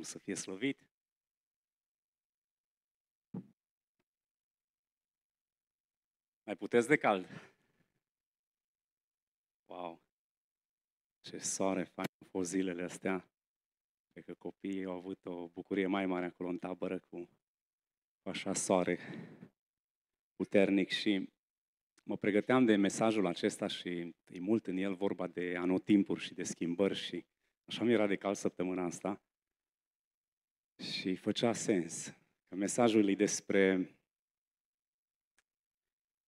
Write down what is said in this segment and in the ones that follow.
Domnul să fie slăvit. Mai puteți de cald. Wow! Ce soare fain au fost zilele astea. Cred că copiii au avut o bucurie mai mare acolo în tabără cu, cu așa soare puternic și mă pregăteam de mesajul acesta și e mult în el vorba de anotimpuri și de schimbări și așa mi era de cal săptămâna asta și făcea sens. Că mesajul e despre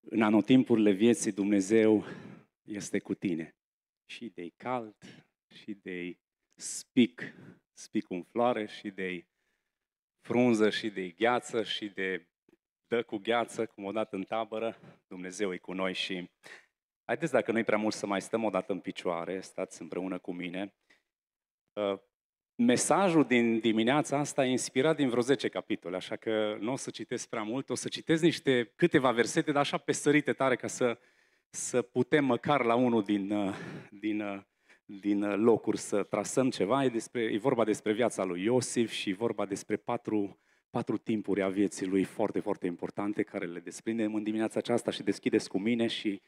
în anotimpurile vieții Dumnezeu este cu tine. Și de cald, și de spic, spic în floare, și de frunză, și de gheață, și de dă cu gheață, cum o în tabără, Dumnezeu e cu noi și haideți dacă nu-i prea mult să mai stăm o dată în picioare, stați împreună cu mine. Ă, Mesajul din dimineața asta e inspirat din vreo 10 capitole, așa că nu o să citesc prea mult, o să citesc niște câteva versete, dar așa pe sărite tare ca să, să putem măcar la unul din, uh, din, uh, din uh, locuri să trasăm ceva. E, despre, e vorba despre viața lui Iosif și vorba despre patru, patru timpuri a vieții lui foarte, foarte importante care le desprindem în dimineața aceasta și deschideți cu mine și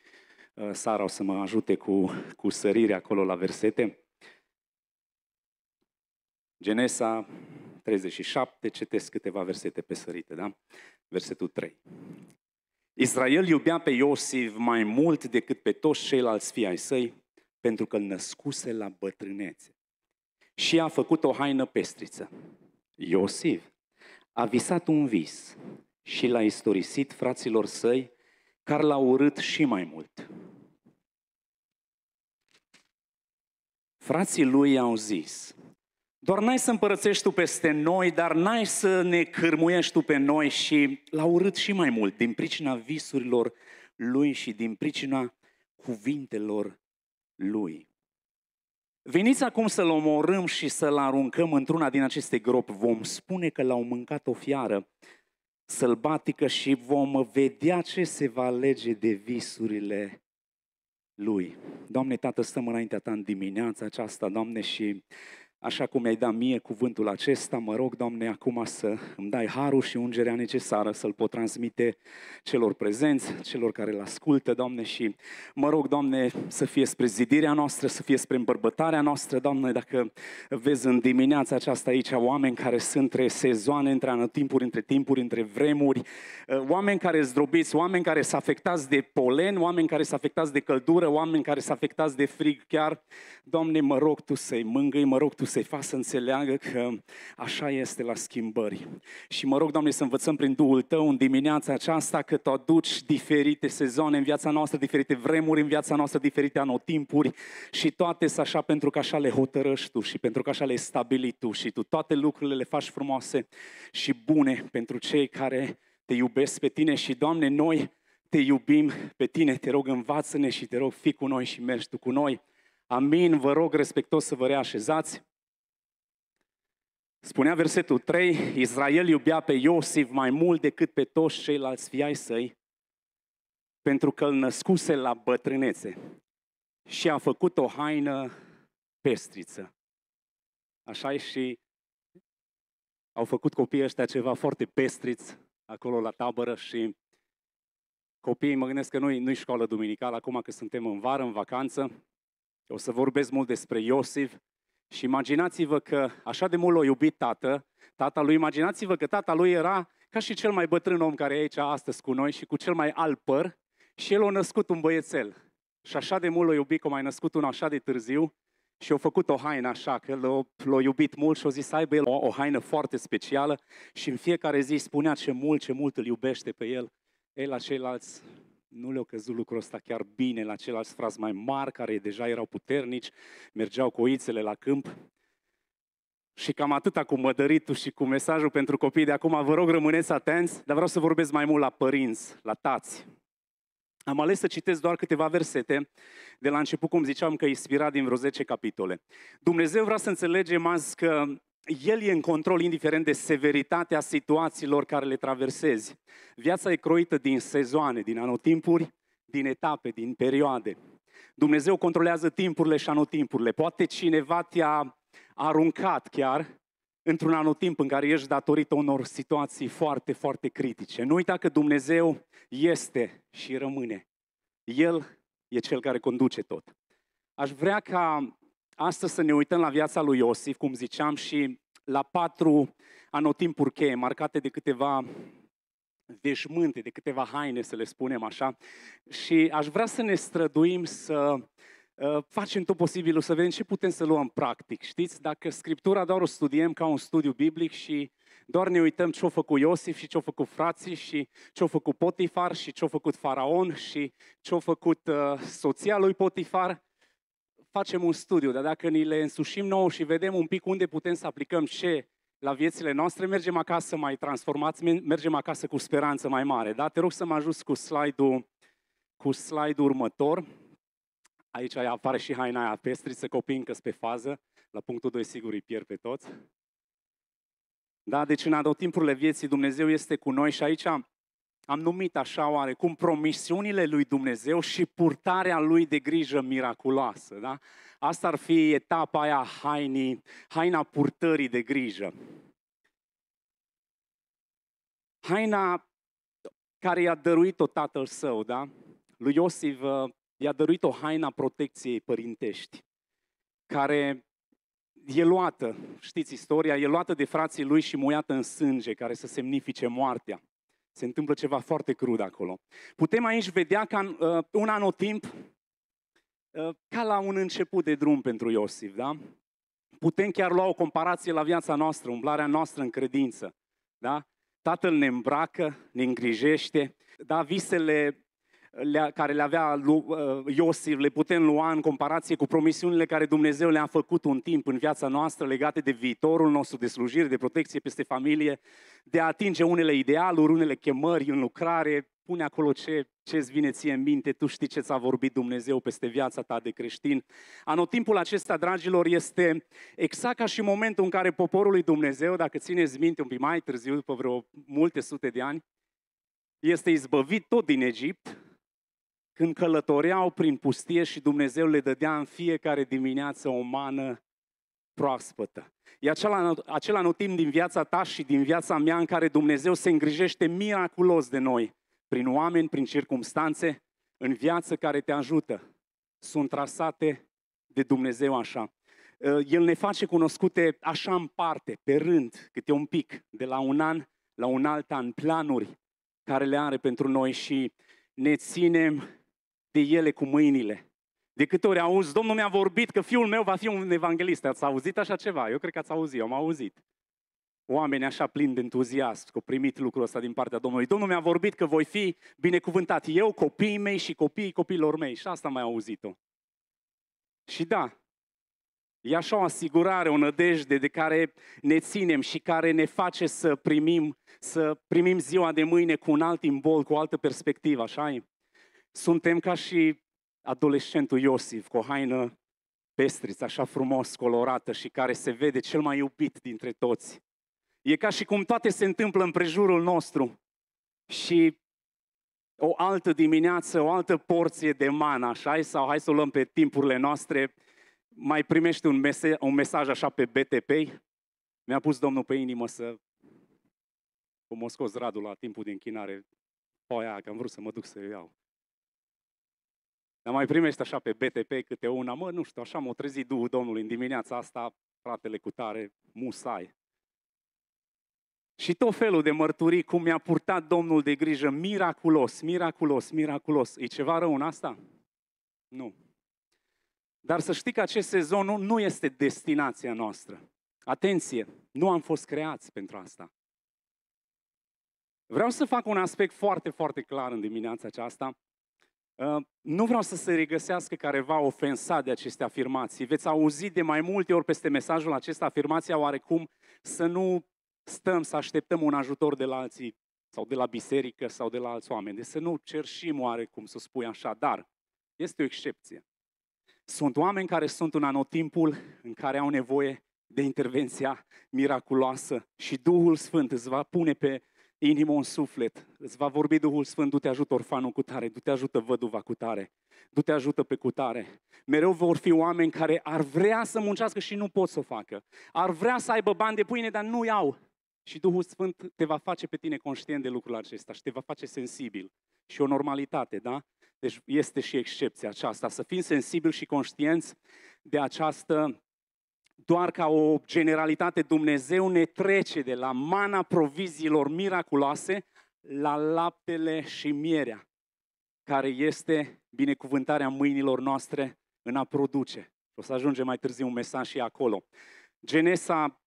Sara o să mă ajute cu, cu sărirea acolo la versete. Genesa 37, citesc câteva versete pesărite, da? Versetul 3. Israel iubea pe Iosif mai mult decât pe toți ceilalți fii ai săi, pentru că îl născuse la bătrânețe. Și a făcut o haină pestriță. Iosif a visat un vis și l-a istorisit fraților săi, care l-au urât și mai mult. Frații lui au zis, doar n-ai să împărățești tu peste noi, dar n-ai să ne cârmuiești tu pe noi și l-a urât și mai mult din pricina visurilor lui și din pricina cuvintelor lui. Veniți acum să-l omorâm și să-l aruncăm într-una din aceste gropi. Vom spune că l-au mâncat o fiară sălbatică și vom vedea ce se va alege de visurile lui. Doamne, Tată, stăm înaintea Ta în dimineața aceasta, Doamne, și Așa cum ai dat mie cuvântul acesta, mă rog, Doamne, acum să îmi dai harul și ungerea necesară să-l pot transmite celor prezenți, celor care îl ascultă, Doamne, și mă rog, Doamne, să fie spre zidirea noastră, să fie spre îmbărbătarea noastră, Doamne, dacă vezi în dimineața aceasta aici oameni care sunt între sezoane, între anotimpuri, între timpuri, între vremuri, eh, oameni care zdrobiți, oameni care se afectați de polen, oameni care se afectați de căldură, oameni care se afectați de frig chiar, Doamne, mă rog Tu să-i mângâi, mă rog Tu să-i fac să înțeleagă că așa este la schimbări. Și mă rog, Doamne, să învățăm prin Duhul Tău în dimineața aceasta că Tu aduci diferite sezoane în viața noastră, diferite vremuri în viața noastră, diferite anotimpuri și toate sunt așa pentru că așa le hotărăști Tu și pentru că așa le stabili Tu și Tu toate lucrurile le faci frumoase și bune pentru cei care te iubesc pe Tine și, Doamne, noi te iubim pe Tine, te rog învață-ne și te rog fi cu noi și mergi Tu cu noi. Amin, vă rog respectos să vă reașezați. Spunea versetul 3, Israel iubea pe Iosif mai mult decât pe toți ceilalți fiai săi, pentru că îl născuse la bătrânețe și a făcut o haină pestriță. Așa e și au făcut copiii ăștia ceva foarte pestriț acolo la tabără și copiii, mă gândesc că noi nu-i școală duminicală, acum că suntem în vară, în vacanță, o să vorbesc mult despre Iosif, și imaginați-vă că așa de mult l-a iubit tată, tata lui, imaginați-vă că tata lui era ca și cel mai bătrân om care e aici astăzi cu noi și cu cel mai alt păr și el a născut un băiețel. Și așa de mult l-a iubit, că a mai născut un așa de târziu și a făcut o haină așa, că l-a, l-a iubit mult și a zis să aibă el o, o haină foarte specială și în fiecare zi spunea ce mult, ce mult îl iubește pe el. Ei la ceilalți nu le au căzut lucrul ăsta chiar bine la ceilalți frați mai mari, care deja erau puternici, mergeau cu oițele la câmp. Și cam atâta cu mădăritul și cu mesajul pentru copii de acum. Vă rog, rămâneți atenți, dar vreau să vorbesc mai mult la părinți, la tați. Am ales să citesc doar câteva versete de la început, cum ziceam, că inspirat din vreo 10 capitole. Dumnezeu vrea să înțelegem azi că el e în control indiferent de severitatea situațiilor care le traversezi. Viața e croită din sezoane, din anotimpuri, din etape, din perioade. Dumnezeu controlează timpurile și anotimpurile. Poate cineva te-a aruncat chiar într-un anotimp în care ești datorită unor situații foarte, foarte critice. Nu uita că Dumnezeu este și rămâne. El e cel care conduce tot. Aș vrea ca astăzi să ne uităm la viața lui Iosif, cum ziceam, și la patru anotimpuri cheie, marcate de câteva veșmânte, de câteva haine, să le spunem așa. Și aș vrea să ne străduim să ă, facem tot posibilul, să vedem ce putem să luăm practic. Știți, dacă Scriptura doar o studiem ca un studiu biblic și doar ne uităm ce-a făcut Iosif și ce-a făcut frații și ce-a făcut Potifar și ce-a făcut Faraon și ce-a făcut uh, soția lui Potifar, facem un studiu, dar dacă ni le însușim nou și vedem un pic unde putem să aplicăm ce la viețile noastre, mergem acasă mai transformați, mergem acasă cu speranță mai mare. Da? Te rog să mă ajut cu slide-ul, cu slide-ul următor. Aici apare și haina aia pestriță, copii încă pe fază. La punctul 2 sigur îi pierd pe toți. Da, deci în adotimpurile vieții Dumnezeu este cu noi și aici am numit așa oarecum promisiunile lui Dumnezeu și purtarea lui de grijă miraculoasă. Da? Asta ar fi etapa aia hainii, haina purtării de grijă. Haina care i-a dăruit-o tatăl său, da? Lui Iosif uh, i-a dăruit o haina protecției părintești, care e luată, știți istoria, e luată de frații lui și muiată în sânge, care să semnifice moartea se întâmplă ceva foarte crud acolo. Putem aici vedea ca în, uh, un anotimp, uh, ca la un început de drum pentru Iosif, da? Putem chiar lua o comparație la viața noastră, umblarea noastră în credință, da? Tatăl ne îmbracă, ne îngrijește, da, visele le care le avea uh, Iosif, le putem lua în comparație cu promisiunile care Dumnezeu le-a făcut un timp în viața noastră legate de viitorul nostru, de slujire, de protecție peste familie, de a atinge unele idealuri, unele chemări în lucrare, pune acolo ce ce îți vine ție în minte, tu știi ce ți-a vorbit Dumnezeu peste viața ta de creștin. Anotimpul acesta, dragilor, este exact ca și momentul în care poporul lui Dumnezeu, dacă țineți minte un pic mai târziu, după vreo multe sute de ani, este izbăvit tot din Egipt când călătoreau prin pustie și Dumnezeu le dădea în fiecare dimineață o mană proaspătă. E acela, acela timp din viața ta și din viața mea în care Dumnezeu se îngrijește miraculos de noi, prin oameni, prin circumstanțe, în viață care te ajută. Sunt trasate de Dumnezeu așa. El ne face cunoscute așa în parte, pe rând, câte un pic, de la un an la un alt an, planuri care le are pentru noi și ne ținem de ele cu mâinile. De câte ori auzi, Domnul mi-a vorbit că fiul meu va fi un evanghelist. Ați auzit așa ceva? Eu cred că ați auzit, eu am auzit. Oameni așa plini de entuziasm că au primit lucrul ăsta din partea Domnului. Domnul mi-a vorbit că voi fi binecuvântat eu, copiii mei și copiii copiilor mei. Și asta am mai auzit-o. Și da, e așa o asigurare, o nădejde de care ne ținem și care ne face să primim, să primim ziua de mâine cu un alt imbol, cu o altă perspectivă, așa e? Suntem ca și adolescentul Iosif, cu o haină pestriță, așa frumos colorată și care se vede cel mai iubit dintre toți. E ca și cum toate se întâmplă în prejurul nostru și o altă dimineață, o altă porție de mana, așa sau hai să o luăm pe timpurile noastre, mai primește un, mese- un mesaj așa pe BTP, mi-a pus Domnul pe inimă să... Cum o scos Radu la timpul de închinare, oia, păi, că am vrut să mă duc să iau. Dar mai primești așa pe BTP câte una, mă, nu știu, așa m-a trezit Duhul Domnului în dimineața asta, fratele cu tare, musai. Și tot felul de mărturii, cum mi-a purtat Domnul de grijă, miraculos, miraculos, miraculos. E ceva rău în asta? Nu. Dar să știi că acest sezon nu, nu este destinația noastră. Atenție, nu am fost creați pentru asta. Vreau să fac un aspect foarte, foarte clar în dimineața aceasta. Ă, nu vreau să se regăsească careva ofensat de aceste afirmații. Veți auzi de mai multe ori peste mesajul acesta afirmația oarecum să nu stăm să așteptăm un ajutor de la alții sau de la biserică sau de la alți oameni. Deci să nu cerșim oarecum să spui așa, dar este o excepție. Sunt oameni care sunt în anotimpul în care au nevoie de intervenția miraculoasă și Duhul Sfânt îți va pune pe inimă, un suflet. Îți va vorbi Duhul Sfânt, du-te ajută orfanul cu tare, du-te ajută văduva cu tare, du-te ajută pe cu tare. Mereu vor fi oameni care ar vrea să muncească și nu pot să o facă. Ar vrea să aibă bani de pâine, dar nu iau. Și Duhul Sfânt te va face pe tine conștient de lucrul acesta și te va face sensibil. Și o normalitate, da? Deci este și excepția aceasta, să fim sensibili și conștienți de această doar ca o generalitate, Dumnezeu ne trece de la mana proviziilor miraculoase la laptele și mierea, care este binecuvântarea mâinilor noastre în a produce. O să ajunge mai târziu un mesaj și acolo. Genesa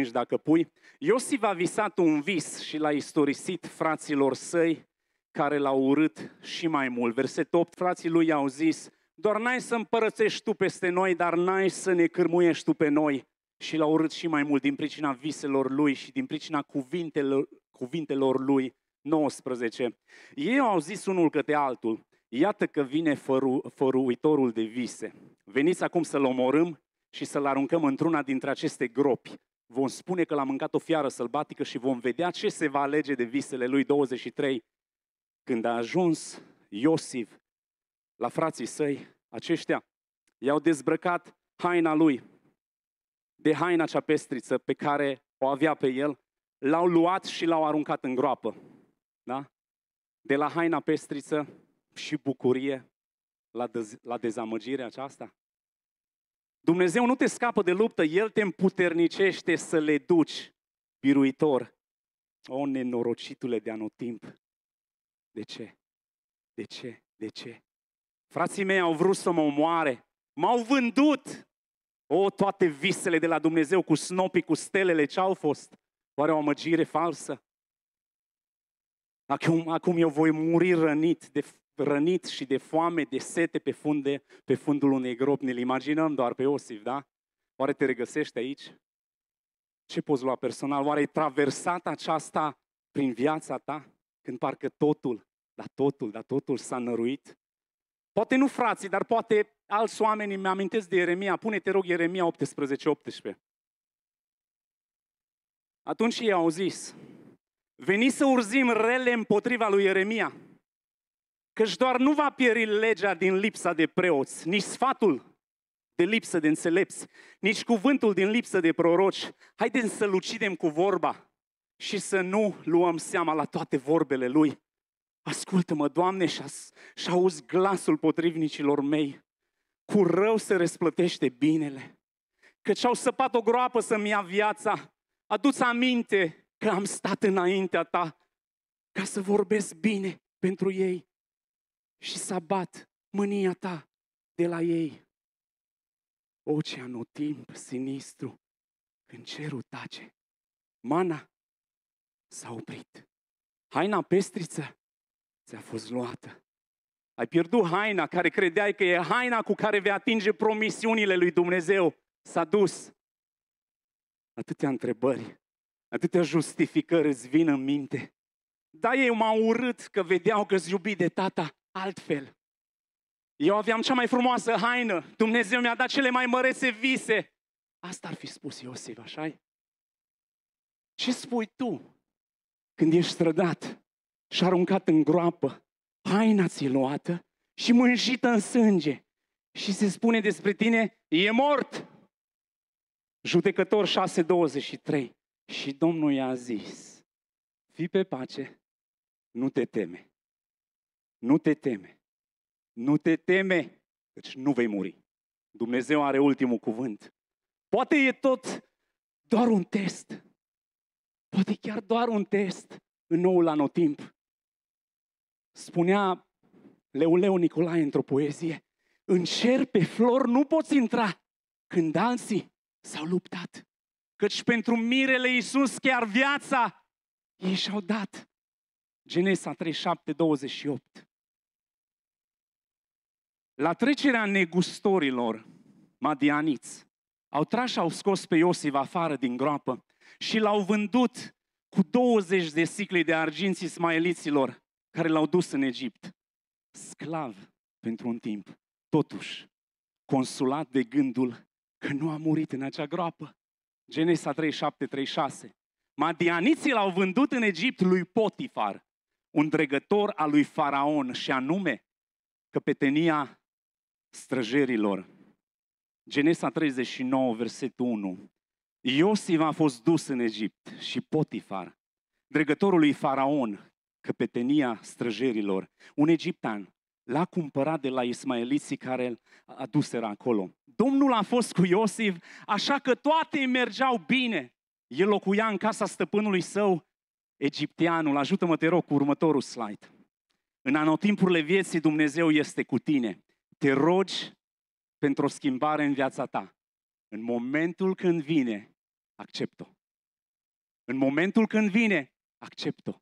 37.5, dacă pui, Iosif a visat un vis și l-a istorisit fraților săi care l-au urât și mai mult. Verset 8, frații lui au zis, doar n-ai să împărățești tu peste noi, dar n-ai să ne cârmuiești tu pe noi. Și l-a urât și mai mult din pricina viselor lui și din pricina cuvintelor, cuvintelor lui. 19. Ei au zis unul către altul, iată că vine făru, făruitorul de vise. Veniți acum să-l omorâm și să-l aruncăm într-una dintre aceste gropi. Vom spune că l-a mâncat o fiară sălbatică și vom vedea ce se va alege de visele lui 23. Când a ajuns Iosif la frații săi, aceștia i-au dezbrăcat haina lui de haina cea pestriță pe care o avea pe el, l-au luat și l-au aruncat în groapă. Da? De la haina pestriță și bucurie la, dez- la dezamăgirea aceasta. Dumnezeu nu te scapă de luptă, El te împuternicește să le duci, biruitor. O, nenorocitule de anotimp. De ce? De ce? De ce? Frații mei au vrut să mă omoare. M-au vândut. O, toate visele de la Dumnezeu cu snopii, cu stelele, ce au fost? Oare o amăgire falsă? Acum, acum eu voi muri rănit, de, rănit și de foame, de sete pe, funde, pe fundul unei gropi. Ne-l imaginăm doar pe Iosif, da? Oare te regăsești aici? Ce poți lua personal? Oare ai traversat aceasta prin viața ta? Când parcă totul, dar totul, dar totul s-a năruit? Poate nu frații, dar poate alți oameni îmi amintesc de Ieremia. Pune-te rog Ieremia 18, 18. Atunci ei au zis, veni să urzim rele împotriva lui Ieremia, căci doar nu va pieri legea din lipsa de preoți, nici sfatul de lipsă de înțelepți, nici cuvântul din lipsă de proroci. Haideți să-l ucidem cu vorba și să nu luăm seama la toate vorbele lui, Ascultă-mă, Doamne, și, as, și auzi glasul potrivnicilor mei. Cu rău se răsplătește binele. Că au săpat o groapă să-mi ia viața. Adu-ți aminte că am stat înaintea ta ca să vorbesc bine pentru ei și să bat mânia ta de la ei. Oceanul timp sinistru, când cerul tace, mana s-a oprit. Haina pestriță ți-a fost luată. Ai pierdut haina care credeai că e haina cu care vei atinge promisiunile lui Dumnezeu. S-a dus. Atâtea întrebări, atâtea justificări îți vin în minte. Da, ei m-au urât că vedeau că-ți iubit de tata altfel. Eu aveam cea mai frumoasă haină, Dumnezeu mi-a dat cele mai mărețe vise. Asta ar fi spus Iosif, așa -i? Ce spui tu când ești strădat? și aruncat în groapă, haina ți luată și mânjită în sânge. Și se spune despre tine, e mort! Judecător 6.23 Și Domnul i-a zis, fii pe pace, nu te teme, nu te teme, nu te teme, deci nu vei muri. Dumnezeu are ultimul cuvânt. Poate e tot doar un test. Poate chiar doar un test în noul anotimp. Spunea Leuleu Nicolae într-o poezie, în cer pe flor nu poți intra când alții s-au luptat. Căci pentru mirele Iisus chiar viața ei și-au dat. Genesa 37, 28. La trecerea negustorilor, madianiți, au tras și au scos pe Iosif afară din groapă și l-au vândut cu 20 de sicle de arginți ismaeliților care l-au dus în Egipt. Sclav pentru un timp, totuși, consulat de gândul că nu a murit în acea groapă. Genesa 37, 36. Madianiții l-au vândut în Egipt lui Potifar, un dregător al lui Faraon și anume căpetenia străjerilor. Genesa 39, versetul 1. Iosif a fost dus în Egipt și Potifar, dregătorul lui Faraon, căpetenia străjerilor. Un egiptean l-a cumpărat de la ismaeliții care îl aduseră acolo. Domnul a fost cu Iosif, așa că toate îi mergeau bine. El locuia în casa stăpânului său, egipteanul. Ajută-mă, te rog, cu următorul slide. În anotimpurile vieții, Dumnezeu este cu tine. Te rogi pentru o schimbare în viața ta. În momentul când vine, accept-o. În momentul când vine, accept-o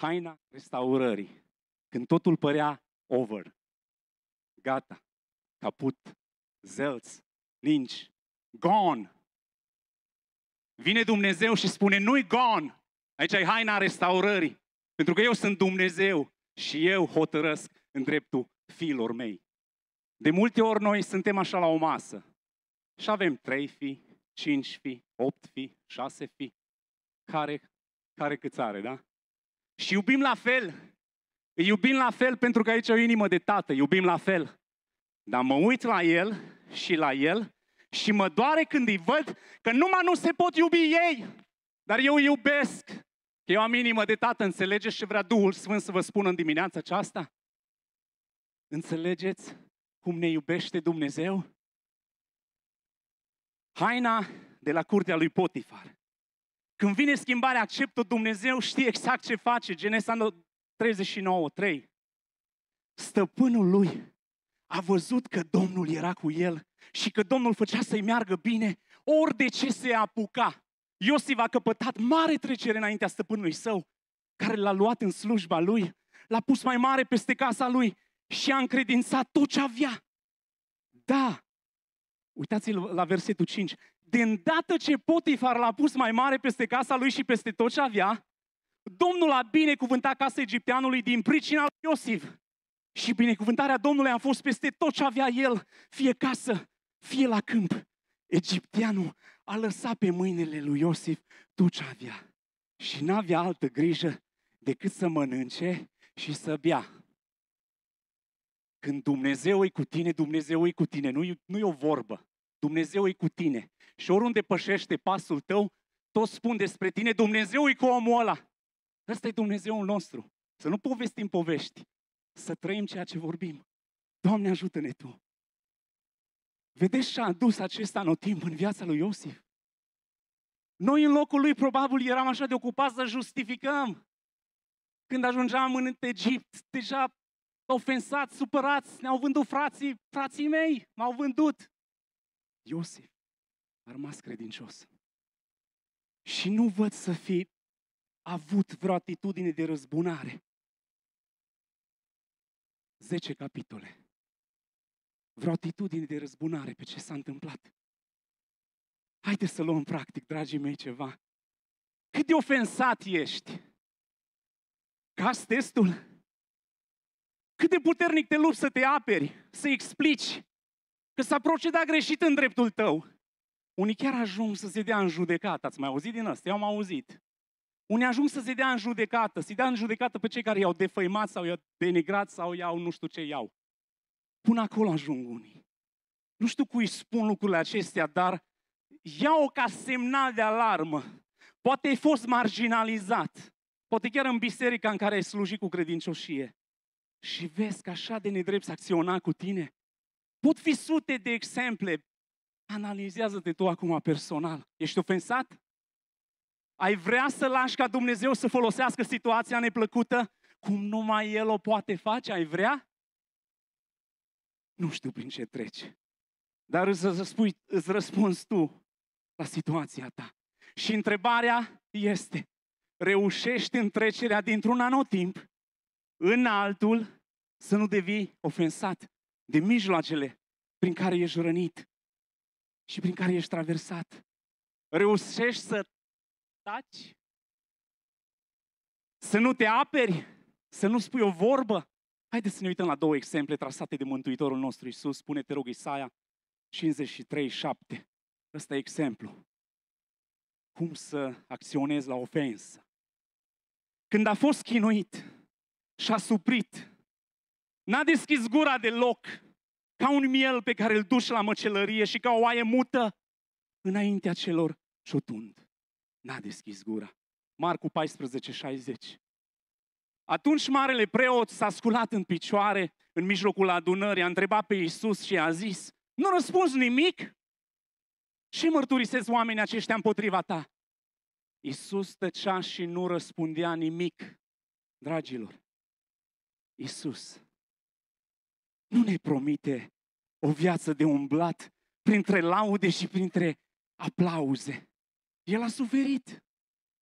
haina restaurării. Când totul părea over, gata, caput, zelți, ninci, gone. Vine Dumnezeu și spune, nu-i gone, aici e haina restaurării, pentru că eu sunt Dumnezeu și eu hotărăsc în dreptul fiilor mei. De multe ori noi suntem așa la o masă și avem trei fi, cinci fi, opt fi, șase fi, care, care câți are, da? Și iubim la fel. iubim la fel pentru că aici e o inimă de tată, iubim la fel. Dar mă uit la el și la el și mă doare când îi văd că numai nu se pot iubi ei, dar eu îi iubesc. Eu am inimă de tată, înțelegeți ce vrea Duhul Sfânt să vă spună în dimineața aceasta? Înțelegeți cum ne iubește Dumnezeu? Haina de la curtea lui Potifar când vine schimbarea, acceptă Dumnezeu, știe exact ce face. Genesa 39, 3. Stăpânul lui a văzut că Domnul era cu el și că Domnul făcea să-i meargă bine, ori de ce se apuca. Iosif a căpătat mare trecere înaintea stăpânului său, care l-a luat în slujba lui, l-a pus mai mare peste casa lui și a încredințat tot ce avea. Da, uitați-l la versetul 5, de îndată ce Potifar l-a pus mai mare peste casa lui și peste tot ce avea, Domnul a binecuvântat casa egipteanului din pricina lui Iosif. Și binecuvântarea Domnului a fost peste tot ce avea el, fie casă, fie la câmp. Egipteanul a lăsat pe mâinile lui Iosif tot ce avea. Și n-avea altă grijă decât să mănânce și să bea. Când Dumnezeu e cu tine, Dumnezeu e cu tine. Nu e, nu e o vorbă. Dumnezeu e cu tine. Și oriunde pășește pasul tău, toți spun despre tine, Dumnezeu e cu omul ăla. Ăsta e Dumnezeul nostru. Să nu povestim povești, să trăim ceea ce vorbim. Doamne, ajută-ne Tu! Vedeți ce a adus acest anotimp în viața lui Iosif? Noi în locul lui probabil eram așa de ocupați să justificăm. Când ajungeam în Egipt, deja ofensați, supărați, ne-au vândut frații, frații mei, m-au vândut. Iosif a rămas credincios. Și nu văd să fi avut vreo atitudine de răzbunare. Zece capitole. Vreo atitudine de răzbunare pe ce s-a întâmplat. Haideți să luăm practic, dragii mei, ceva. Cât de ofensat ești? Cas testul? Cât de puternic te lupți să te aperi, să explici că s-a procedat greșit în dreptul tău? Unii chiar ajung să se dea în judecată. Ați mai auzit din asta? Eu am auzit. Unii ajung să se dea în judecată, să se dea în judecată pe cei care i-au defăimat sau i-au denigrat sau i-au nu știu ce iau. Până acolo ajung unii. Nu știu cui spun lucrurile acestea, dar iau ca semnal de alarmă. Poate ai fost marginalizat, poate chiar în biserica în care ai slujit cu credincioșie. Și vezi că așa de nedrept să acționa cu tine. Pot fi sute de exemple, Analizează-te tu acum personal. Ești ofensat? Ai vrea să lași ca Dumnezeu să folosească situația neplăcută cum numai El o poate face? Ai vrea? Nu știu prin ce treci. Dar îți, răspui, îți răspunzi tu la situația ta. Și întrebarea este, reușești în trecerea dintr-un anotimp în altul să nu devii ofensat de mijloacele prin care ești rănit și prin care ești traversat. Reușești să taci, să nu te aperi, să nu spui o vorbă. Haideți să ne uităm la două exemple trasate de Mântuitorul nostru Isus. Spune, te rog, Isaia 53, 7. Ăsta e exemplu. Cum să acționezi la ofensă. Când a fost chinuit și a suprit, n-a deschis gura deloc, ca un miel pe care îl duci la măcelărie și ca o oaie mută înaintea celor ciotund. N-a deschis gura. Marcu 14, 60. Atunci marele preot s-a sculat în picioare în mijlocul adunării, a întrebat pe Iisus și a zis, nu răspunzi nimic? Ce mărturisesc oamenii aceștia împotriva ta? Iisus tăcea și nu răspundea nimic. Dragilor, Iisus nu ne promite o viață de umblat printre laude și printre aplauze. El a suferit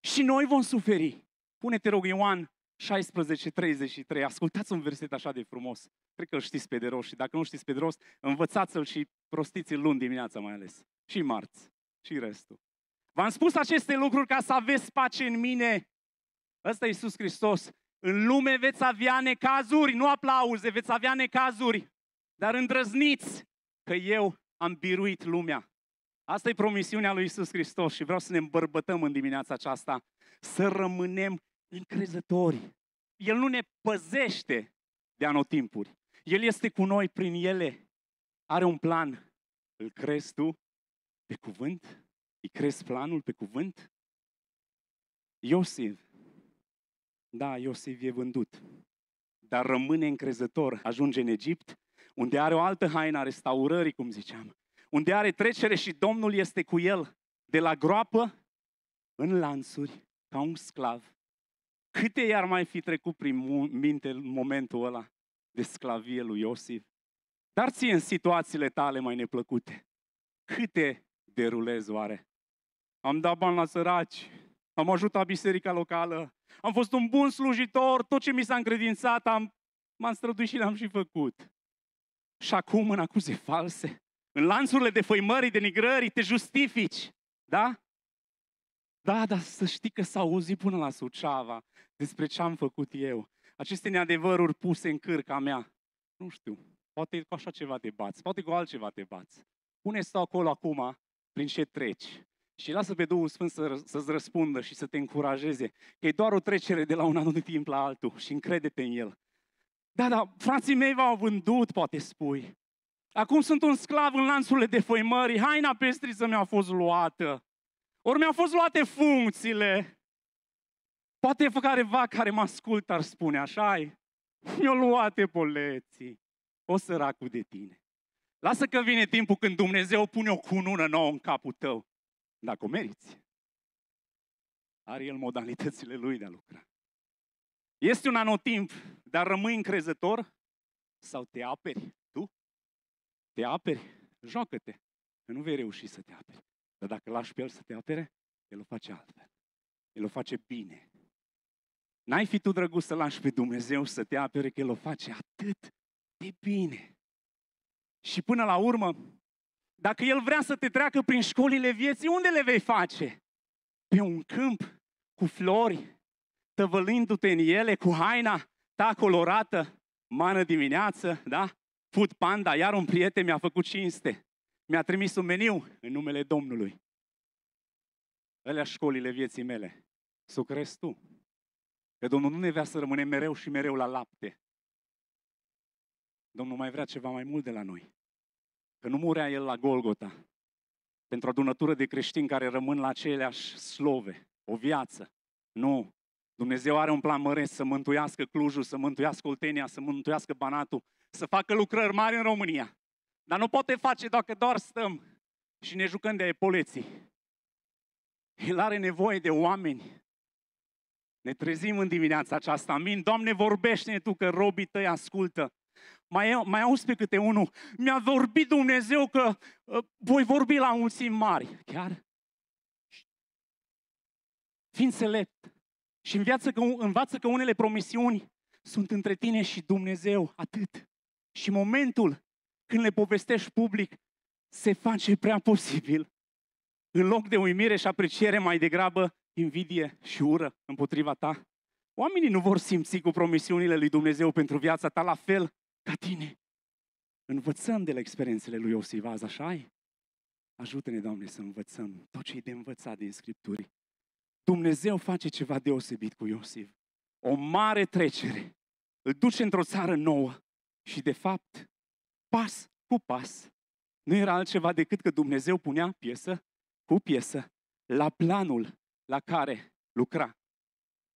și noi vom suferi. Pune-te rog Ioan 16:33. Ascultați un verset așa de frumos. Cred că îl știți pe de rost și dacă nu știți pe de rost, învățați-l și prostiți-l luni dimineața mai ales. Și marți. Și restul. V-am spus aceste lucruri ca să aveți pace în mine. Ăsta e Iisus Hristos în lume veți avea necazuri, nu aplauze, veți avea necazuri, dar îndrăzniți că eu am biruit lumea. Asta e promisiunea lui Isus Hristos și vreau să ne îmbărbătăm în dimineața aceasta, să rămânem încrezători. El nu ne păzește de anotimpuri. El este cu noi prin ele. Are un plan. Îl crezi tu pe cuvânt? Îi crezi planul pe cuvânt? Iosif da, Iosif e vândut, dar rămâne încrezător, ajunge în Egipt, unde are o altă haină a restaurării, cum ziceam, unde are trecere și Domnul este cu el, de la groapă în lanțuri, ca un sclav. Câte i-ar mai fi trecut prin minte momentul ăla de sclavie lui Iosif? Dar ție în situațiile tale mai neplăcute, câte derulezi oare? Am dat bani la săraci, am ajutat biserica locală, am fost un bun slujitor, tot ce mi s-a încredințat am, m-am străduit și l-am și făcut. Și acum în acuze false, în lanțurile de făimării, de nigrării, te justifici, da? Da, dar să știi că s-a auzit până la Suceava despre ce am făcut eu. Aceste neadevăruri puse în cârca mea. Nu știu, poate cu așa ceva te bați, poate cu altceva te bați. Pune-ți acolo acum prin ce treci. Și lasă pe Duhul Sfânt să, să-ți răspundă și să te încurajeze. Că e doar o trecere de la un anumit timp la altul și încrede-te în El. Da, da, frații mei v-au vândut, poate spui. Acum sunt un sclav în lanțurile de făimări, haina pestriță mi-a fost luată. Ori mi-au fost luate funcțiile. Poate careva care mă ascultă ar spune, așa -i? Mi-au luat poleții. O săracul de tine. Lasă că vine timpul când Dumnezeu pune o cunună nouă în capul tău dacă o meriți, are el modalitățile lui de a lucra. Este un anotimp, dar rămâi încrezător sau te aperi tu? Te aperi, joacă-te, că nu vei reuși să te aperi. Dar dacă lași pe el să te apere, el o face altfel. El o face bine. N-ai fi tu drăguț să lași pe Dumnezeu să te apere, că el o face atât de bine. Și până la urmă, dacă El vrea să te treacă prin școlile vieții, unde le vei face? Pe un câmp cu flori, tăvălindu-te în ele, cu haina ta colorată, mană dimineață, da? Food Panda, iar un prieten mi-a făcut cinste. Mi-a trimis un meniu în numele Domnului. Alea școlile vieții mele. Să crezi tu. Că Domnul nu ne vrea să rămânem mereu și mereu la lapte. Domnul mai vrea ceva mai mult de la noi. Că nu murea el la Golgota pentru adunătură de creștini care rămân la aceleași slove, o viață. Nu. Dumnezeu are un plan măresc să mântuiască Clujul, să mântuiască Oltenia, să mântuiască Banatul, să facă lucrări mari în România. Dar nu poate face dacă doar stăm și ne jucăm de epoleții. El are nevoie de oameni. Ne trezim în dimineața aceasta. Amin. Doamne, vorbește-ne Tu că robii Tăi ascultă mai, mai auzi pe câte unul, mi-a vorbit Dumnezeu că uh, voi vorbi la mulțimi mari. Chiar? Fii înțelept și în că, învață că unele promisiuni sunt între tine și Dumnezeu, atât. Și momentul când le povestești public, se face prea posibil. În loc de uimire și apreciere, mai degrabă invidie și ură împotriva ta. Oamenii nu vor simți cu promisiunile lui Dumnezeu pentru viața ta la fel ca tine. Învățăm de la experiențele lui Iosif azi, așa -i? Ajută-ne, Doamne, să învățăm tot ce e de învățat din Scripturi. Dumnezeu face ceva deosebit cu Iosif. O mare trecere. Îl duce într-o țară nouă și, de fapt, pas cu pas, nu era altceva decât că Dumnezeu punea piesă cu piesă la planul la care lucra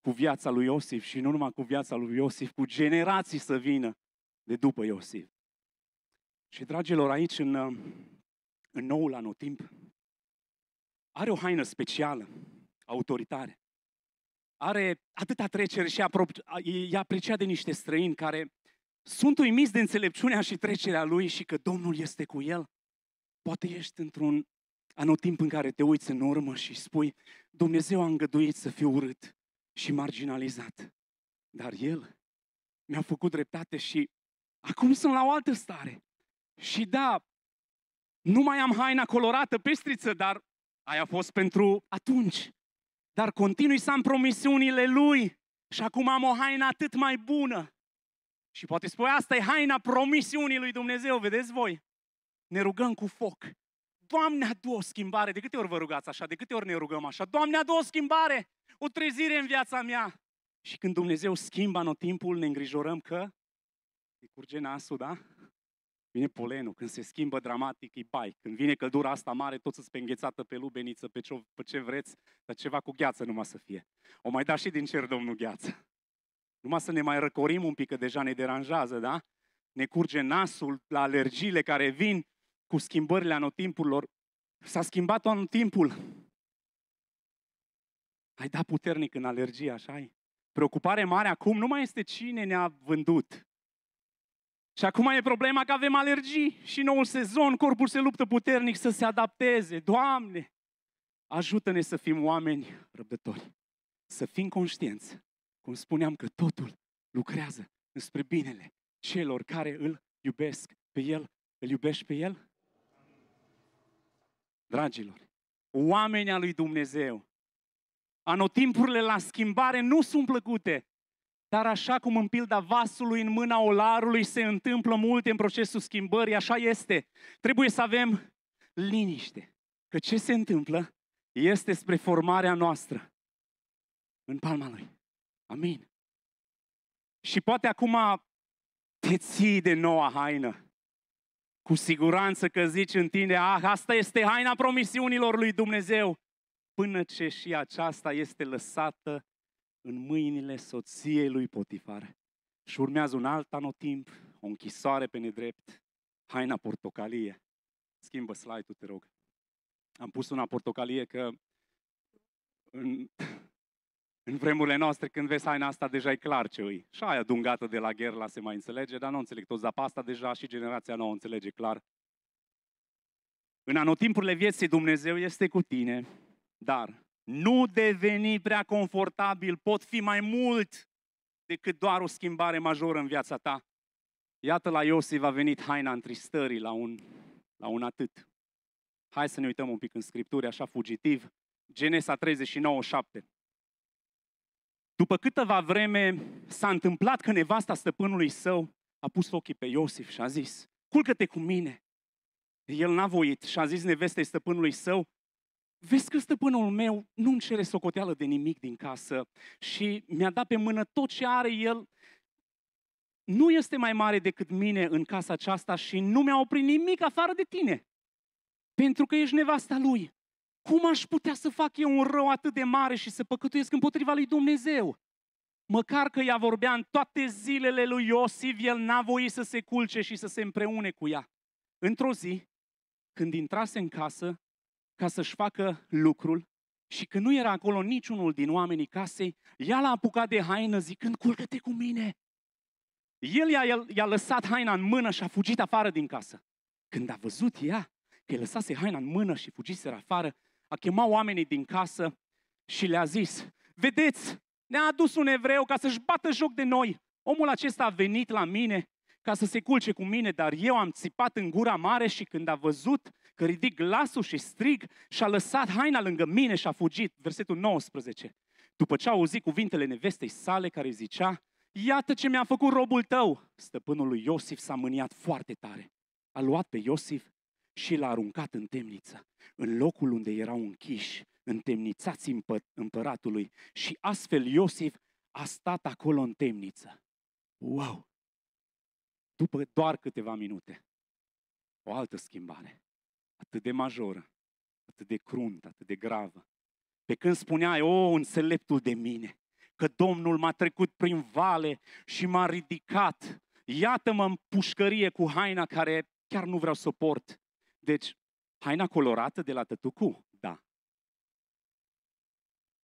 cu viața lui Iosif și nu numai cu viața lui Iosif, cu generații să vină de după Iosif. Și, dragilor, aici, în, uh, în noul anotimp, are o haină specială, autoritare. Are atâta trecere și aprop- e apreciat de niște străini care sunt uimiți de înțelepciunea și trecerea lui și că Domnul este cu el. Poate ești într-un anotimp în care te uiți în urmă și spui, Dumnezeu a îngăduit să fiu urât și marginalizat, dar El mi-a făcut dreptate și Acum sunt la o altă stare. Și da, nu mai am haina colorată, pestriță, dar aia a fost pentru atunci. Dar continui să am promisiunile lui și acum am o haină atât mai bună. Și poate spui, asta e haina promisiunii lui Dumnezeu, vedeți voi? Ne rugăm cu foc. Doamne, adu o schimbare. De câte ori vă rugați așa? De câte ori ne rugăm așa? Doamne, adu o schimbare! O trezire în viața mea! Și când Dumnezeu schimbă anotimpul, ne îngrijorăm că îi curge nasul, da? Vine polenul, când se schimbă dramatic, îi bai. Când vine căldura asta mare, tot să pe înghețată, pe lubeniță, pe ce, pe ce vreți, dar ceva cu gheață numai să fie. O mai da și din cer, Domnul, gheață. Numai să ne mai răcorim un pic, că deja ne deranjează, da? Ne curge nasul la alergiile care vin cu schimbările anotimpurilor. S-a schimbat anotimpul. Ai dat puternic în alergie, așa -i? Preocupare mare acum nu mai este cine ne-a vândut, și acum e problema că avem alergii și nou sezon, corpul se luptă puternic să se adapteze. Doamne, ajută-ne să fim oameni răbdători, să fim conștienți, cum spuneam, că totul lucrează înspre binele celor care îl iubesc pe El. Îl iubești pe El? Dragilor, oamenii lui Dumnezeu, anotimpurile la schimbare nu sunt plăcute, dar așa cum în pilda vasului, în mâna olarului, se întâmplă multe în procesul schimbării, așa este. Trebuie să avem liniște. Că ce se întâmplă este spre formarea noastră în palma Lui. Amin. Și poate acum te ții de noua haină. Cu siguranță că zici în tine, ah, asta este haina promisiunilor lui Dumnezeu, până ce și aceasta este lăsată în mâinile soției lui Potifar. Și urmează un alt anotimp, o închisoare pe nedrept, haina portocalie. Schimbă slide-ul, te rog. Am pus una portocalie că în, în vremurile noastre, când vezi haina asta, deja e clar ce îi. Și aia dungată de la Gherla se mai înțelege, dar nu înțeleg toți. Dar asta deja și generația nouă înțelege clar. În anotimpurile vieții Dumnezeu este cu tine, dar nu deveni prea confortabil, pot fi mai mult decât doar o schimbare majoră în viața ta. Iată la Iosif a venit haina întristării la un, la un atât. Hai să ne uităm un pic în Scripturi, așa fugitiv. Genesa 39, 7. După câteva vreme s-a întâmplat că nevasta stăpânului său a pus ochii pe Iosif și a zis, culcă-te cu mine. El n-a voit și a zis nevestei stăpânului său, vezi că stăpânul meu nu-mi cere socoteală de nimic din casă și mi-a dat pe mână tot ce are el, nu este mai mare decât mine în casa aceasta și nu mi-a oprit nimic afară de tine, pentru că ești nevasta lui. Cum aș putea să fac eu un rău atât de mare și să păcătuiesc împotriva lui Dumnezeu? Măcar că ea vorbea în toate zilele lui Iosif, el n-a voit să se culce și să se împreune cu ea. Într-o zi, când intrase în casă, ca să-și facă lucrul și că nu era acolo niciunul din oamenii casei, ea l-a apucat de haină zicând, culcă-te cu mine. El i-a, i-a lăsat haina în mână și a fugit afară din casă. Când a văzut ea că îi lăsase haina în mână și fugise afară, a chemat oamenii din casă și le-a zis, vedeți, ne-a adus un evreu ca să-și bată joc de noi. Omul acesta a venit la mine ca să se culce cu mine, dar eu am țipat în gura mare și când a văzut că ridic glasul și strig și a lăsat haina lângă mine și a fugit. Versetul 19. După ce a auzit cuvintele nevestei sale care zicea, iată ce mi-a făcut robul tău, stăpânul lui Iosif s-a mâniat foarte tare. A luat pe Iosif și l-a aruncat în temniță, în locul unde erau închiși, întemnițați împă- împăratului și astfel Iosif a stat acolo în temniță. Wow! După doar câteva minute, o altă schimbare atât de majoră, atât de cruntă, atât de gravă. Pe când spuneai, o, înțeleptul de mine, că Domnul m-a trecut prin vale și m-a ridicat. Iată-mă în pușcărie cu haina care chiar nu vreau să o port. Deci, haina colorată de la tătucu, da.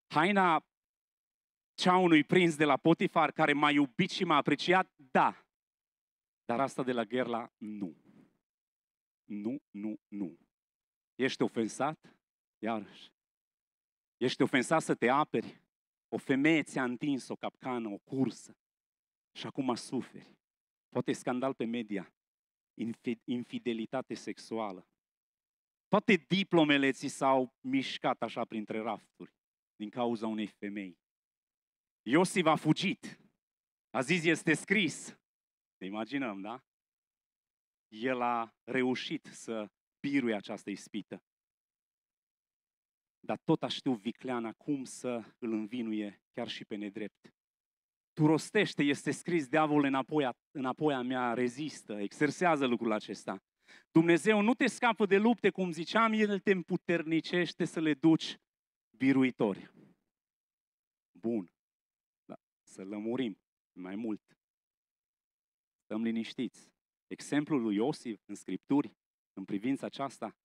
Haina cea unui prins de la Potifar care m-a iubit și m-a apreciat, da. Dar asta de la Gerla, nu. Nu, nu, nu. Ești ofensat? Iarăși. Ești ofensat să te aperi? O femeie ți-a întins o capcană, o cursă și acum suferi. Poate scandal pe media, infidelitate sexuală. Toate diplomele ți s-au mișcat așa printre rafturi din cauza unei femei. Iosif a fugit. A zis, este scris. Ne imaginăm, da? El a reușit să birui această ispită. Dar tot a știut vicleana cum să îl învinuie chiar și pe nedrept. Tu rostește, este scris diavol înapoi a, înapoi a mea, rezistă, exersează lucrul acesta. Dumnezeu nu te scapă de lupte, cum ziceam, El te împuternicește să le duci biruitori. Bun. Da. Să lămurim mai mult. Stăm liniștiți. Exemplul lui Iosif în Scripturi în privința aceasta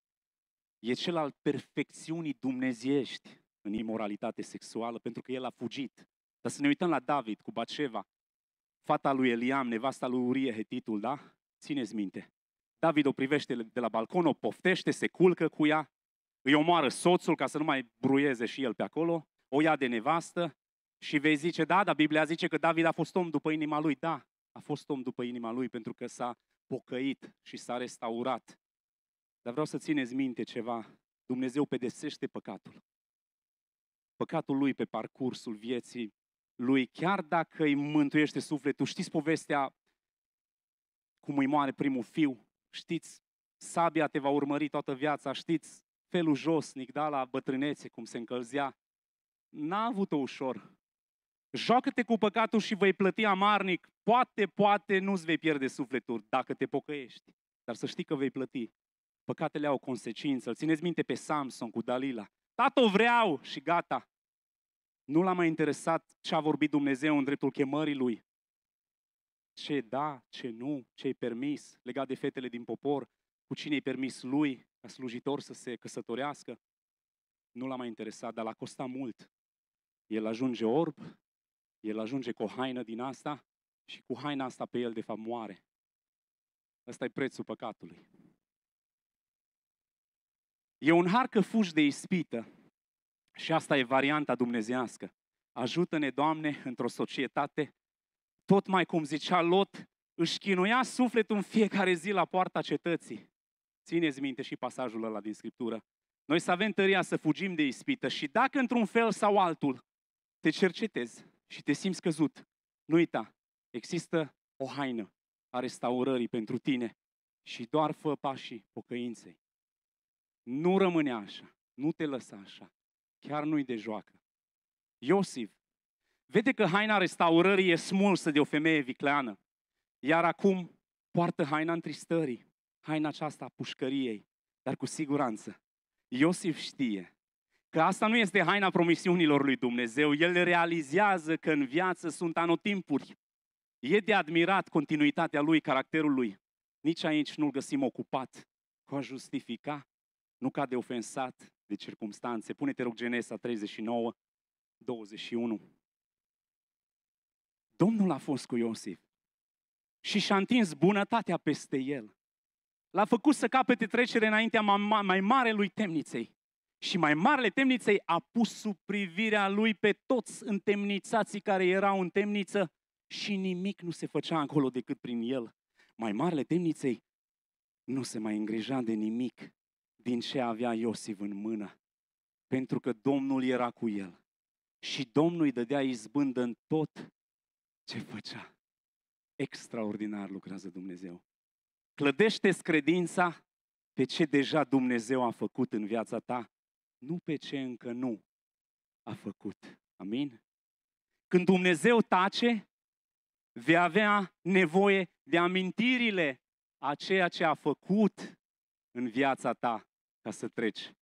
e cel al perfecțiunii dumnezeiești în imoralitate sexuală, pentru că el a fugit. Dar să ne uităm la David cu Baceva, fata lui Eliam, nevasta lui Urie, hetitul, da? Țineți minte. David o privește de la balcon, o poftește, se culcă cu ea, îi omoară soțul ca să nu mai bruieze și el pe acolo, o ia de nevastă și vei zice, da, dar Biblia zice că David a fost om după inima lui. Da, a fost om după inima lui pentru că s-a pocăit și s-a restaurat dar vreau să țineți minte ceva. Dumnezeu pedesește păcatul. Păcatul lui pe parcursul vieții lui, chiar dacă îi mântuiește sufletul. Știți povestea cum îi moare primul fiu? Știți, sabia te va urmări toată viața, știți, felul josnic, da, la bătrânețe, cum se încălzea. N-a avut-o ușor. Joacă-te cu păcatul și vei plăti amarnic. Poate, poate nu-ți vei pierde sufletul dacă te pocăiești. Dar să știi că vei plăti. Păcatele au consecință. Îl țineți minte pe Samson cu Dalila. Tată, vreau! Și gata. Nu l-a mai interesat ce a vorbit Dumnezeu în dreptul chemării lui. Ce da, ce nu, ce-i permis, legat de fetele din popor, cu cine i permis lui, ca slujitor, să se căsătorească. Nu l-a mai interesat, dar l-a costat mult. El ajunge orb, el ajunge cu o haină din asta și cu haina asta pe el, de fapt, moare. Ăsta e prețul păcatului. E un har că fugi de ispită. Și asta e varianta dumnezească. Ajută-ne, Doamne, într-o societate, tot mai cum zicea Lot, își chinuia sufletul în fiecare zi la poarta cetății. Țineți minte și pasajul ăla din Scriptură. Noi să avem tăria să fugim de ispită și dacă într-un fel sau altul te cercetezi și te simți căzut, nu uita, există o haină a restaurării pentru tine și doar fă pașii pocăinței. Nu rămâne așa, nu te lăsa așa, chiar nu-i de joacă. Iosif vede că haina restaurării e smulsă de o femeie vicleană, iar acum poartă haina întristării, haina aceasta a pușcăriei, dar cu siguranță Iosif știe că asta nu este haina promisiunilor lui Dumnezeu, el realizează că în viață sunt anotimpuri. E de admirat continuitatea lui, caracterul lui. Nici aici nu-l găsim ocupat cu a justifica nu cade ofensat de circumstanțe. Pune-te rog Genesa 39, 21. Domnul a fost cu Iosif și și-a întins bunătatea peste el. L-a făcut să capete trecere înaintea mai mare lui temniței. Și mai marele temniței a pus sub privirea lui pe toți întemnițații care erau în temniță și nimic nu se făcea acolo decât prin el. Mai marele temniței nu se mai îngrija de nimic din ce avea Iosif în mână, pentru că Domnul era cu el și Domnul îi dădea izbândă în tot ce făcea. Extraordinar lucrează Dumnezeu. clădește credința pe ce deja Dumnezeu a făcut în viața ta, nu pe ce încă nu a făcut. Amin? Când Dumnezeu tace, vei avea nevoie de amintirile a ceea ce a făcut în viața ta ca să treci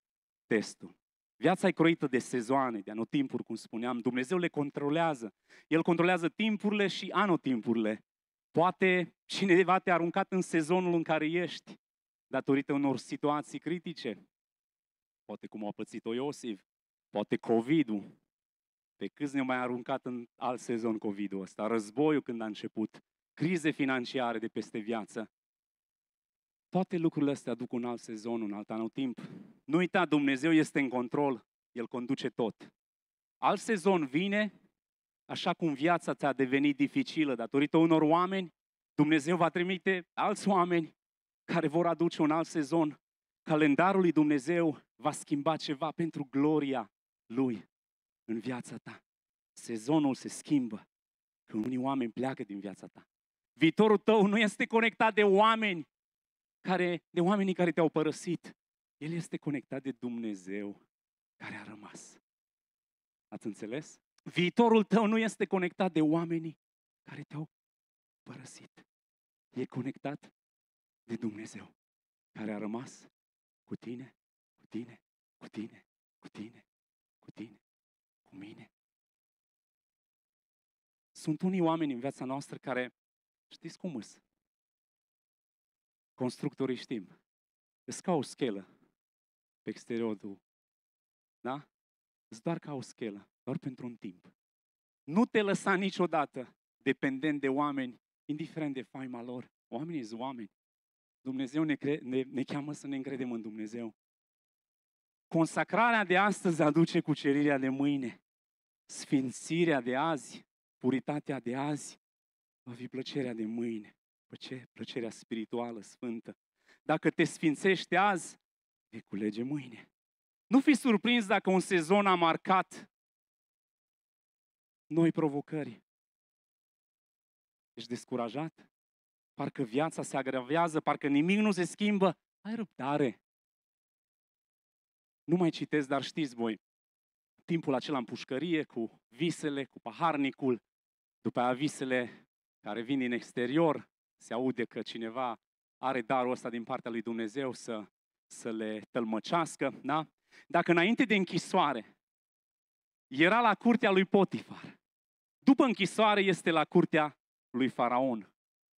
testul. Viața e croită de sezoane, de anotimpuri, cum spuneam. Dumnezeu le controlează. El controlează timpurile și anotimpurile. Poate cineva te-a aruncat în sezonul în care ești, datorită unor situații critice. Poate cum a pățit-o Iosif, poate COVID-ul. Pe câți ne-a mai aruncat în alt sezon COVID-ul ăsta? Războiul când a început, crize financiare de peste viață. Toate lucrurile astea duc un alt sezon, un alt timp. Nu uita, Dumnezeu este în control, El conduce tot. Alt sezon vine, așa cum viața ți-a devenit dificilă datorită unor oameni, Dumnezeu va trimite alți oameni care vor aduce un alt sezon. Calendarul lui Dumnezeu va schimba ceva pentru gloria Lui în viața ta. Sezonul se schimbă când unii oameni pleacă din viața ta. Viitorul tău nu este conectat de oameni, care, de oamenii care te-au părăsit. El este conectat de Dumnezeu care a rămas. Ați înțeles? Viitorul tău nu este conectat de oamenii care te-au părăsit. E conectat de Dumnezeu care a rămas cu tine, cu tine, cu tine, cu tine, cu tine, cu mine. Sunt unii oameni în viața noastră care, știți cum sunt? Constructorii știm. Îți ca o schelă pe exteriorul. Da? Îți doar ca o schelă, doar pentru un timp. Nu te lăsa niciodată dependent de oameni, indiferent de faima lor. Oamenii sunt oameni. Dumnezeu ne, cre- ne, ne cheamă să ne încredem în Dumnezeu. Consacrarea de astăzi aduce cucerirea de mâine. Sfințirea de azi, puritatea de azi, va fi plăcerea de mâine ce plăcerea spirituală sfântă. Dacă te sfințești azi, vei culege mâine. Nu fi surprins dacă un sezon a marcat noi provocări. Ești descurajat? Parcă viața se agravează, parcă nimic nu se schimbă. Ai răbdare. Nu mai citesc, dar știți voi, timpul acela în pușcărie, cu visele, cu paharnicul, după aia visele care vin din exterior, se aude că cineva are darul ăsta din partea lui Dumnezeu să, să le tălmăcească, da? Dacă înainte de închisoare era la curtea lui Potifar, după închisoare este la curtea lui Faraon.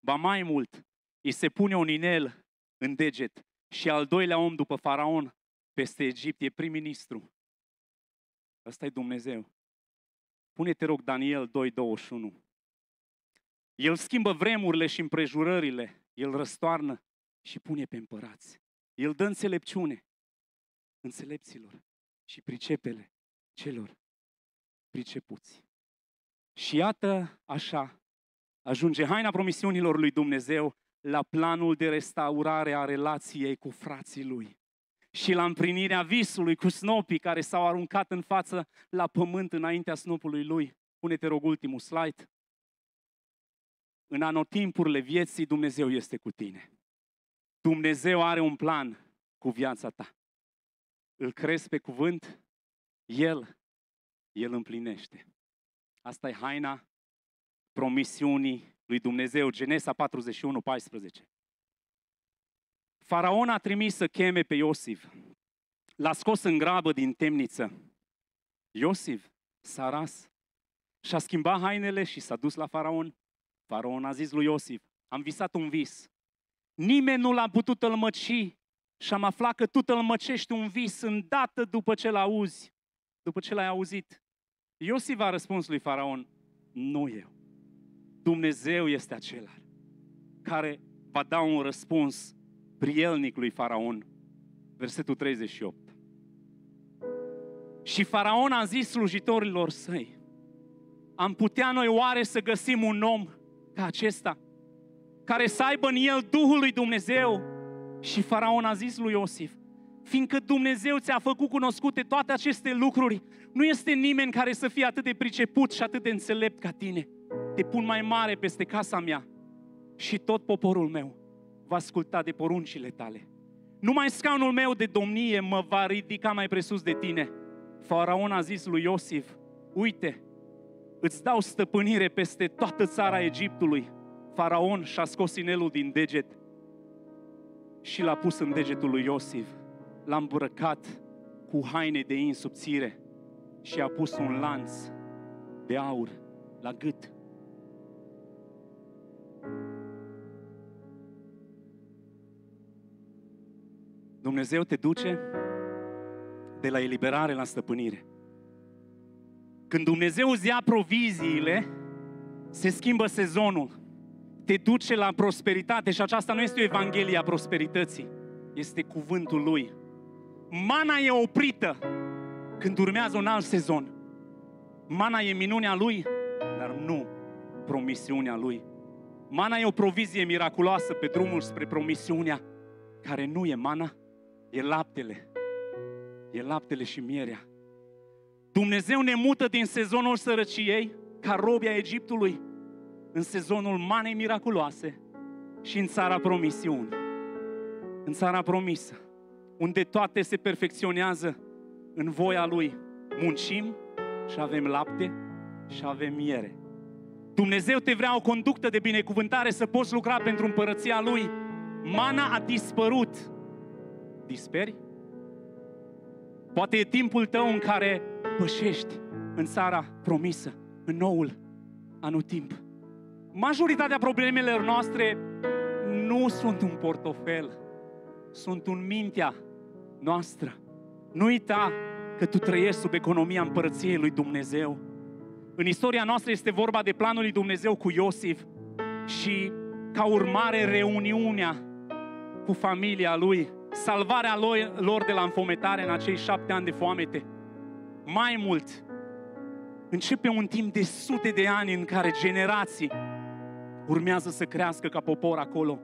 Ba mai mult, îi se pune un inel în deget și al doilea om după Faraon peste Egipt e prim-ministru. Ăsta e Dumnezeu. Pune-te rog Daniel 2.21. El schimbă vremurile și împrejurările. El răstoarnă și pune pe împărați. El dă înțelepciune înțelepților și pricepele celor pricepuți. Și iată așa ajunge haina promisiunilor lui Dumnezeu la planul de restaurare a relației cu frații lui și la împlinirea visului cu snopii care s-au aruncat în față la pământ înaintea snopului lui. Pune-te rog ultimul slide în anotimpurile vieții, Dumnezeu este cu tine. Dumnezeu are un plan cu viața ta. Îl crezi pe cuvânt, El, El împlinește. Asta e haina promisiunii lui Dumnezeu, Genesa 41, 14. Faraon a trimis să cheme pe Iosif. L-a scos în grabă din temniță. Iosif s-a ras și-a schimbat hainele și s-a dus la faraon. Faraon a zis lui Iosif, am visat un vis. Nimeni nu l-a putut tălmăci și am aflat că tu tălmăcești un vis îndată după ce l-auzi, după ce l-ai auzit. Iosif a răspuns lui Faraon, nu eu. Dumnezeu este acela care va da un răspuns prielnic lui Faraon. Versetul 38. Și Faraon a zis slujitorilor săi, am putea noi oare să găsim un om ca acesta, care să aibă în el Duhul lui Dumnezeu. Și faraon a zis lui Iosif, fiindcă Dumnezeu ți-a făcut cunoscute toate aceste lucruri, nu este nimeni care să fie atât de priceput și atât de înțelept ca tine. Te pun mai mare peste casa mea și tot poporul meu va asculta de poruncile tale. Numai scaunul meu de domnie mă va ridica mai presus de tine. Faraon a zis lui Iosif, uite, îți dau stăpânire peste toată țara Egiptului. Faraon și-a scos inelul din deget și l-a pus în degetul lui Iosif. L-a îmbrăcat cu haine de insubțire și a pus un lanț de aur la gât. Dumnezeu te duce de la eliberare la stăpânire. Când Dumnezeu îți ia proviziile, se schimbă sezonul. Te duce la prosperitate și aceasta nu este o evanghelie a prosperității. Este cuvântul Lui. Mana e oprită când urmează un alt sezon. Mana e minunea Lui, dar nu promisiunea Lui. Mana e o provizie miraculoasă pe drumul spre promisiunea care nu e mana, e laptele. E laptele și mierea. Dumnezeu ne mută din sezonul sărăciei, ca robia Egiptului, în sezonul manei miraculoase și în țara promisiunii. În țara promisă, unde toate se perfecționează în voia Lui. Muncim și avem lapte și avem miere. Dumnezeu te vrea o conductă de binecuvântare să poți lucra pentru împărăția Lui. Mana a dispărut. Disperi? Poate e timpul tău în care pășești în țara promisă, în noul anotimp. Majoritatea problemelor noastre nu sunt un portofel, sunt un mintea noastră. Nu uita că tu trăiești sub economia împărăției lui Dumnezeu. În istoria noastră este vorba de planul lui Dumnezeu cu Iosif și ca urmare reuniunea cu familia lui, salvarea lor de la înfometare în acei șapte ani de foamete. Mai mult, începe un timp de sute de ani în care generații urmează să crească ca popor acolo.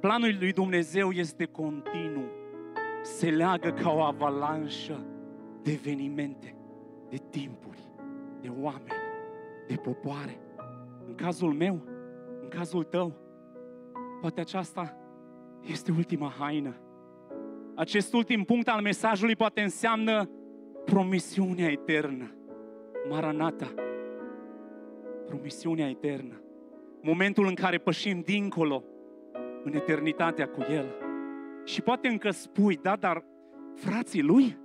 Planul lui Dumnezeu este continuu. Se leagă ca o avalanșă de evenimente, de timpuri, de oameni, de popoare. În cazul meu, în cazul tău, poate aceasta este ultima haină. Acest ultim punct al mesajului poate înseamnă promisiunea eternă. Maranata. Promisiunea eternă. Momentul în care pășim dincolo, în eternitatea cu El. Și poate încă spui, da, dar frații lui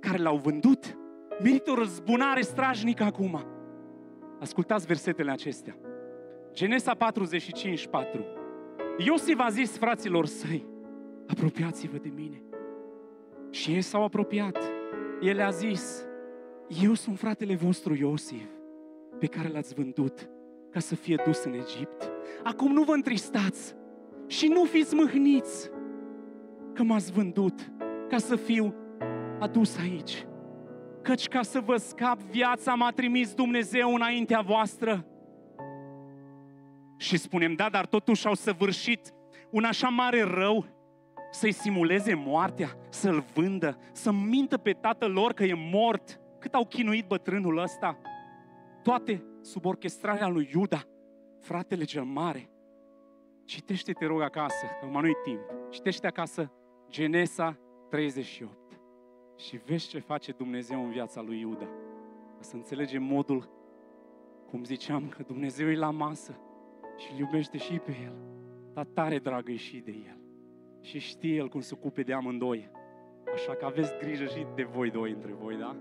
care l-au vândut merită o răzbunare strajnică acum. Ascultați versetele acestea. Genesa 45, 4. Iosif a zis fraților săi, apropiați-vă de mine. Și ei s-au apropiat. El a zis, eu sunt fratele vostru Iosif, pe care l-ați vândut ca să fie dus în Egipt. Acum nu vă întristați și nu fiți mâhniți că m-ați vândut ca să fiu adus aici. Căci ca să vă scap viața m-a trimis Dumnezeu înaintea voastră. Și spunem, da, dar totuși au săvârșit un așa mare rău să-i simuleze moartea, să-l vândă, să mintă pe tatăl lor că e mort. Cât au chinuit bătrânul ăsta? Toate sub orchestrarea lui Iuda, fratele cel mare. Citește, te rog, acasă, că acum nu timp. Citește acasă Genesa 38 și vezi ce face Dumnezeu în viața lui Iuda. Să înțelegem modul, cum ziceam, că Dumnezeu e la masă și îl iubește și pe el, dar tare dragă e și de el și știe El cum se cupe de amândoi. Așa că aveți grijă și de voi doi între voi, da?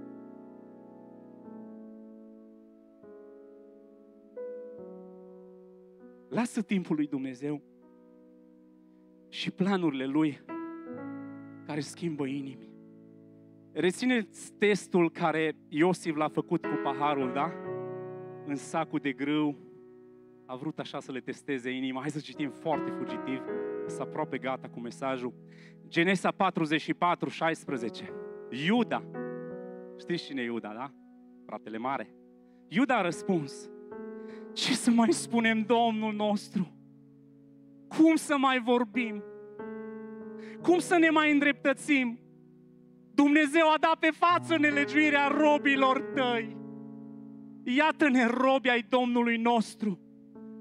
Lasă timpul lui Dumnezeu și planurile lui care schimbă inimi. Rețineți testul care Iosif l-a făcut cu paharul, da? În sacul de grâu. A vrut așa să le testeze inima. Hai să citim foarte fugitiv. Să aproape gata cu mesajul. Genesa 44, 16. Iuda. Știți cine e Iuda, da? Fratele mare. Iuda a răspuns. Ce să mai spunem Domnul nostru? Cum să mai vorbim? Cum să ne mai îndreptățim? Dumnezeu a dat pe față nelegiuirea robilor tăi. Iată-ne robi ai Domnului nostru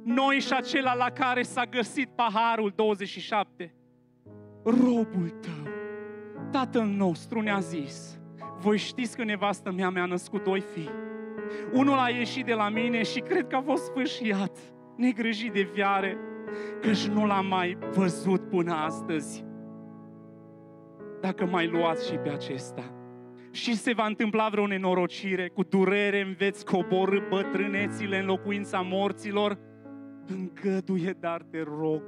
noi și acela la care s-a găsit paharul 27. Robul tău, Tatăl nostru ne-a zis, voi știți că nevastă mea mi-a născut doi fii. Unul a ieșit de la mine și cred că a fost sfârșiat, negrăjit de viare, căci nu l-am mai văzut până astăzi. Dacă mai luați și pe acesta, și se va întâmpla vreo nenorocire, cu durere îmi veți coborâ bătrânețile în locuința morților, Îngăduie, dar te rog,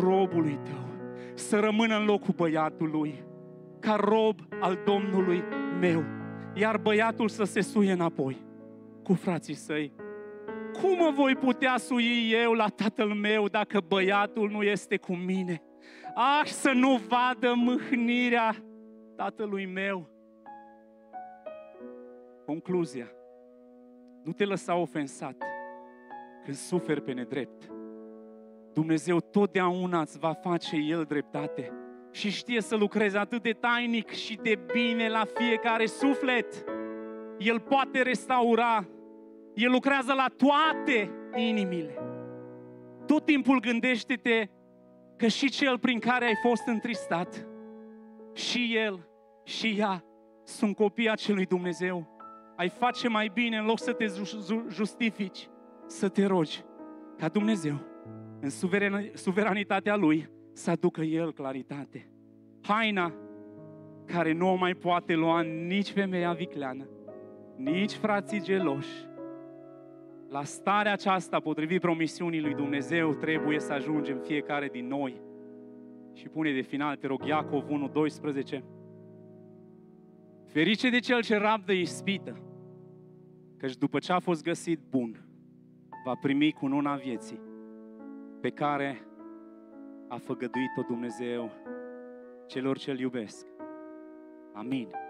robului tău să rămână în locul băiatului, ca rob al Domnului meu, iar băiatul să se suie înapoi cu frații săi. Cum mă voi putea sui eu la tatăl meu dacă băiatul nu este cu mine? Aș ah, să nu vadă mâhnirea tatălui meu. Concluzia. Nu te lăsa ofensat când suferi pe nedrept. Dumnezeu totdeauna îți va face El dreptate și știe să lucreze atât de tainic și de bine la fiecare suflet. El poate restaura, El lucrează la toate inimile. Tot timpul gândește-te că și cel prin care ai fost întristat, și el și ea sunt copii acelui Dumnezeu. Ai face mai bine în loc să te justifici să te rogi ca Dumnezeu, în suveranitatea Lui, să aducă El claritate. Haina care nu o mai poate lua nici femeia vicleană, nici frații geloși. La starea aceasta, potrivit promisiunii lui Dumnezeu, trebuie să ajungem fiecare din noi. Și pune de final, te rog, Iacov 1, 12. Ferice de cel ce rabdă ispită, căci după ce a fost găsit bun, va primi cununa vieții pe care a făgăduit-o Dumnezeu celor ce-L iubesc. Amin.